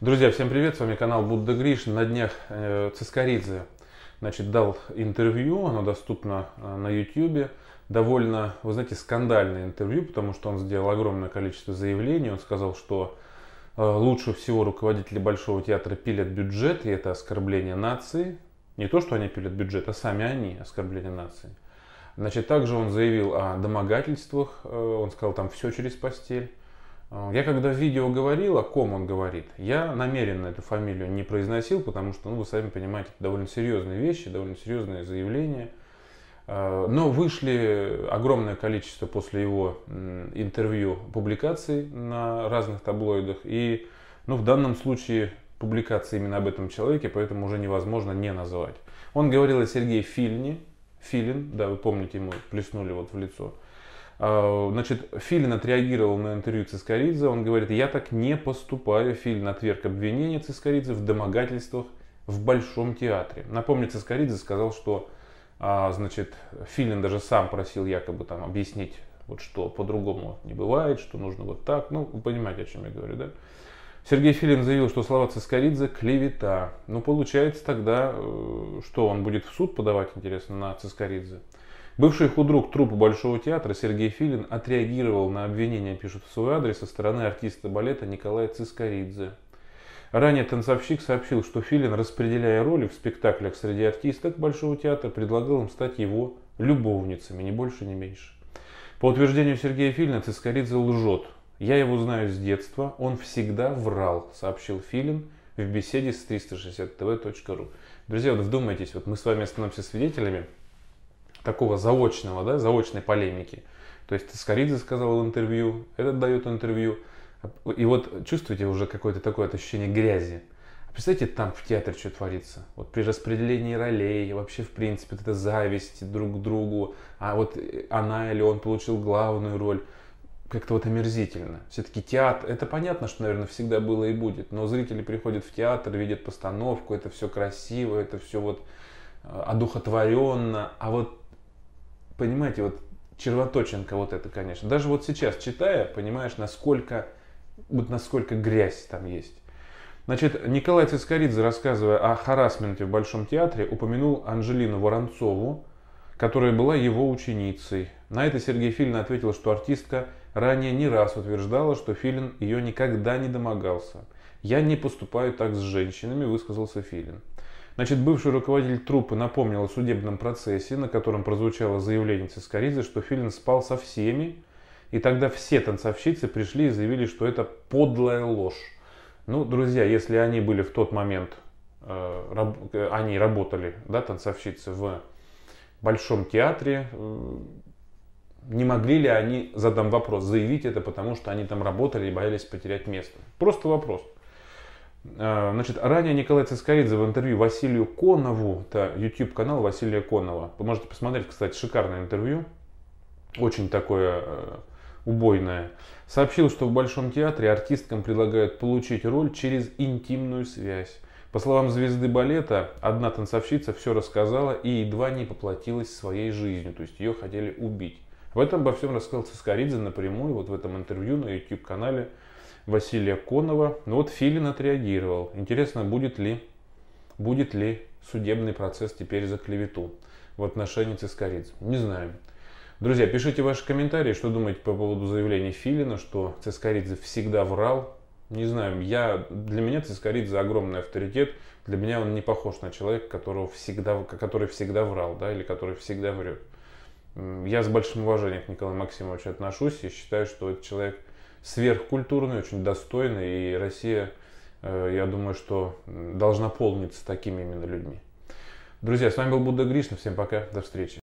Друзья, всем привет, с вами канал Будда Гриш. На днях э, Цискоридзе значит, дал интервью, оно доступно э, на YouTube. Довольно, вы знаете, скандальное интервью, потому что он сделал огромное количество заявлений. Он сказал, что э, лучше всего руководители Большого театра пилят бюджет, и это оскорбление нации. Не то, что они пилят бюджет, а сами они оскорбление нации. Значит, также он заявил о домогательствах, он сказал там все через постель. Э, я когда в видео говорил, о ком он говорит, я намеренно эту фамилию не произносил, потому что, ну, вы сами понимаете, это довольно серьезные вещи, довольно серьезные заявления. Э, но вышли огромное количество после его интервью публикаций на разных таблоидах. И ну, в данном случае публикации именно об этом человеке, поэтому уже невозможно не назвать. Он говорил о Сергее Фильне, Филин, да, вы помните, ему плеснули вот в лицо – Э, значит, Филин отреагировал на интервью Цискоридзе. Он говорит, я так не поступаю. Филин отверг обвинение Цискоридзе в домогательствах в Большом театре. Напомню, Цискоридзе сказал, что а, значит, Филин даже сам просил якобы там объяснить, вот что по-другому не бывает, что нужно вот так. Ну, вы понимаете, о чем я говорю, да? Сергей Филин заявил, что слова Цискоридзе – клевета. Ну, получается тогда, э, что он будет в суд подавать, интересно, на Цискоридзе. Бывший худрук труппы Большого театра Сергей Филин отреагировал на обвинения, пишут в свой адрес, со стороны артиста балета Николая Цискоридзе. Ранее танцовщик сообщил, что Филин, распределяя роли в спектаклях среди артисток Большого театра, предлагал им стать его любовницами, ни больше, ни меньше. По утверждению Сергея Филина, Цискоридзе лжет. «Я его знаю с детства, он всегда врал», — сообщил Филин в беседе с 360tv.ru. Друзья, вот вдумайтесь, вот мы с вами становимся свидетелями такого заочного, да, заочной полемики. То есть Скоридзе сказал в интервью, этот дает интервью. И вот чувствуете уже какое-то такое ощущение грязи. А Представьте, там в театре что творится. Вот при распределении ролей, вообще, в принципе, вот эта зависть друг к другу. А вот она или он получил главную роль. Как-то вот омерзительно. Все-таки театр, это понятно, что, наверное, всегда было и будет. Но зрители приходят в театр, видят постановку, это все красиво, это все вот э, одухотворенно. А вот понимаете, вот червоточинка вот это, конечно. Даже вот сейчас, читая, понимаешь, насколько, вот насколько грязь там есть. Значит, Николай Цискоридзе, рассказывая о харасменте в Большом театре, упомянул Анжелину Воронцову, которая была его ученицей. На это Сергей Филин ответил, что артистка ранее не раз утверждала, что Филин ее никогда не домогался. «Я не поступаю так с женщинами», – высказался Филин. Значит, бывший руководитель трупа напомнил о судебном процессе, на котором прозвучало заявление Цискоридзе, что Филин спал со всеми, и тогда все танцовщицы пришли и заявили, что это подлая ложь. Ну, друзья, если они были в тот момент, э, раб, э, они работали, да, танцовщицы, в Большом театре, э, не могли ли они, задам вопрос, заявить это, потому что они там работали и боялись потерять место? Просто вопрос. А, значит, ранее Николай Цискоридзе в интервью Василию Конову, это YouTube-канал Василия Конова, вы можете посмотреть, кстати, шикарное интервью, очень такое э, убойное, сообщил, что в Большом театре артисткам предлагают получить роль через интимную связь. По словам звезды балета, одна танцовщица все рассказала и едва не поплатилась своей жизнью, то есть ее хотели убить. В этом обо всем рассказал Цискоридзе напрямую, вот в этом интервью на YouTube-канале Василия Конова. Но ну вот Филин отреагировал. Интересно, будет ли, будет ли судебный процесс теперь за клевету в отношении Цискоридзе? Не знаю. Друзья, пишите ваши комментарии, что думаете по поводу заявления Филина, что Цискоридзе всегда врал. Не знаю, я, для меня Цискоридзе огромный авторитет. Для меня он не похож на человека, которого всегда, который всегда врал, да, или который всегда врет. Я с большим уважением к Николаю Максимовичу отношусь и считаю, что этот человек сверхкультурный, очень достойный, и Россия, э, я думаю, что должна полниться такими именно людьми. Друзья, с вами был Будда Гришна, всем пока, до встречи.